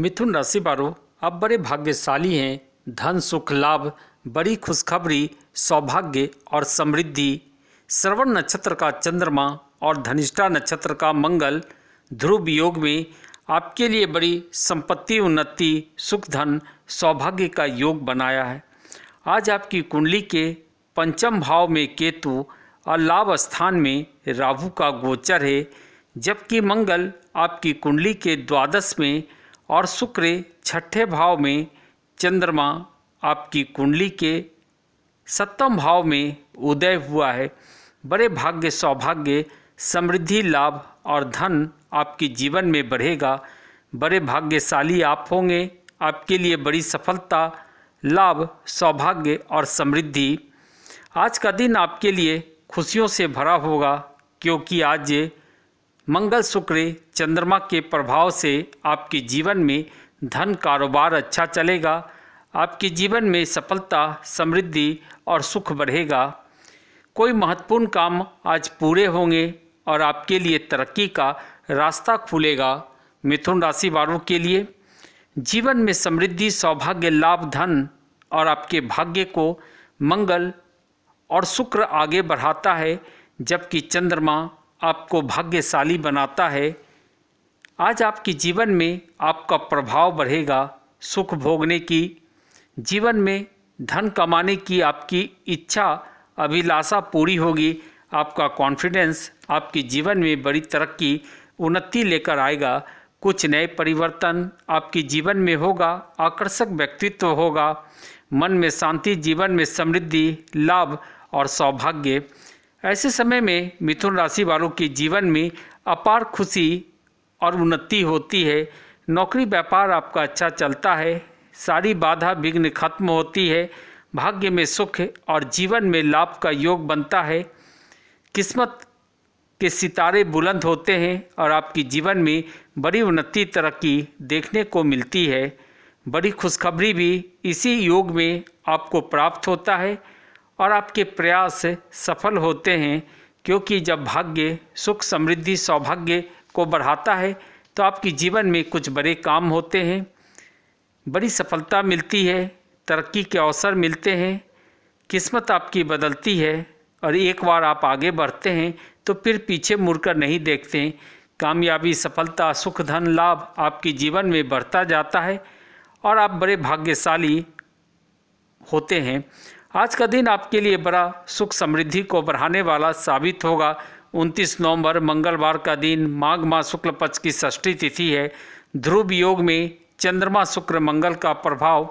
मिथुन राशि वालों आप बड़े भाग्यशाली हैं धन सुख लाभ बड़ी खुशखबरी सौभाग्य और समृद्धि श्रवण नक्षत्र का चंद्रमा और धनिष्ठा नक्षत्र का मंगल ध्रुव योग में आपके लिए बड़ी संपत्ति उन्नति सुख धन सौभाग्य का योग बनाया है आज आपकी कुंडली के पंचम भाव में केतु और लाभ स्थान में राहु का गोचर है जबकि मंगल आपकी कुंडली के द्वादश में और शुक्र छठे भाव में चंद्रमा आपकी कुंडली के सप्तम भाव में उदय हुआ है बड़े भाग्य सौभाग्य समृद्धि लाभ और धन आपके जीवन में बढ़ेगा बड़े भाग्यशाली आप होंगे आपके लिए बड़ी सफलता लाभ सौभाग्य और समृद्धि आज का दिन आपके लिए खुशियों से भरा होगा क्योंकि आज मंगल शुक्र चंद्रमा के प्रभाव से आपके जीवन में धन कारोबार अच्छा चलेगा आपके जीवन में सफलता समृद्धि और सुख बढ़ेगा कोई महत्वपूर्ण काम आज पूरे होंगे और आपके लिए तरक्की का रास्ता खुलेगा मिथुन राशि वालों के लिए जीवन में समृद्धि सौभाग्य लाभ धन और आपके भाग्य को मंगल और शुक्र आगे बढ़ाता है जबकि चंद्रमा आपको भाग्यशाली बनाता है आज आपके जीवन में आपका प्रभाव बढ़ेगा सुख भोगने की जीवन में धन कमाने की आपकी इच्छा अभिलाषा पूरी होगी आपका कॉन्फिडेंस आपके जीवन में बड़ी तरक्की उन्नति लेकर आएगा कुछ नए परिवर्तन आपके जीवन में होगा आकर्षक व्यक्तित्व होगा मन में शांति जीवन में समृद्धि लाभ और सौभाग्य ऐसे समय में मिथुन राशि वालों के जीवन में अपार खुशी और उन्नति होती है नौकरी व्यापार आपका अच्छा चलता है सारी बाधा विघ्न खत्म होती है भाग्य में सुख और जीवन में लाभ का योग बनता है किस्मत के सितारे बुलंद होते हैं और आपकी जीवन में बड़ी उन्नति तरक्की देखने को मिलती है बड़ी खुशखबरी भी इसी योग में आपको प्राप्त होता है और आपके प्रयास सफल होते हैं क्योंकि जब भाग्य सुख समृद्धि सौभाग्य को बढ़ाता है तो आपके जीवन में कुछ बड़े काम होते हैं बड़ी सफलता मिलती है तरक्की के अवसर मिलते हैं किस्मत आपकी बदलती है और एक बार आप आगे बढ़ते हैं तो फिर पीछे मुड़कर नहीं देखते हैं कामयाबी सफलता सुख धन लाभ आपके जीवन में बढ़ता जाता है और आप बड़े भाग्यशाली होते हैं आज का दिन आपके लिए बड़ा सुख समृद्धि को बढ़ाने वाला साबित होगा 29 नवंबर मंगलवार का दिन माघ माह शुक्ल पक्ष की षष्ठी तिथि है ध्रुव योग में चंद्रमा शुक्र मंगल का प्रभाव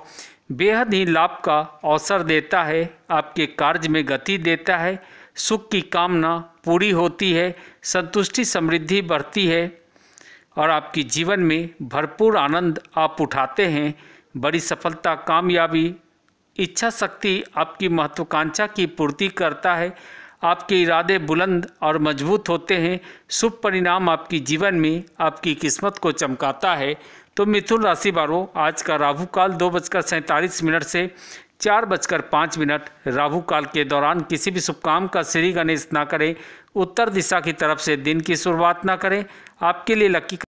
बेहद ही लाभ का अवसर देता है आपके कार्य में गति देता है सुख की कामना पूरी होती है संतुष्टि समृद्धि बढ़ती है और आपकी जीवन में भरपूर आनंद आप उठाते हैं बड़ी सफलता कामयाबी इच्छा शक्ति आपकी महत्वाकांक्षा की पूर्ति करता है आपके इरादे बुलंद और मजबूत होते हैं शुभ परिणाम आपकी जीवन में आपकी किस्मत को चमकाता है तो मिथुन राशि वालों आज का राहु काल दो बजकर सैंतालीस मिनट से चार बजकर पाँच मिनट राहु काल के दौरान किसी भी शुभ काम का श्री गणेश ना करें उत्तर दिशा की तरफ से दिन की शुरुआत ना करें आपके लिए लकी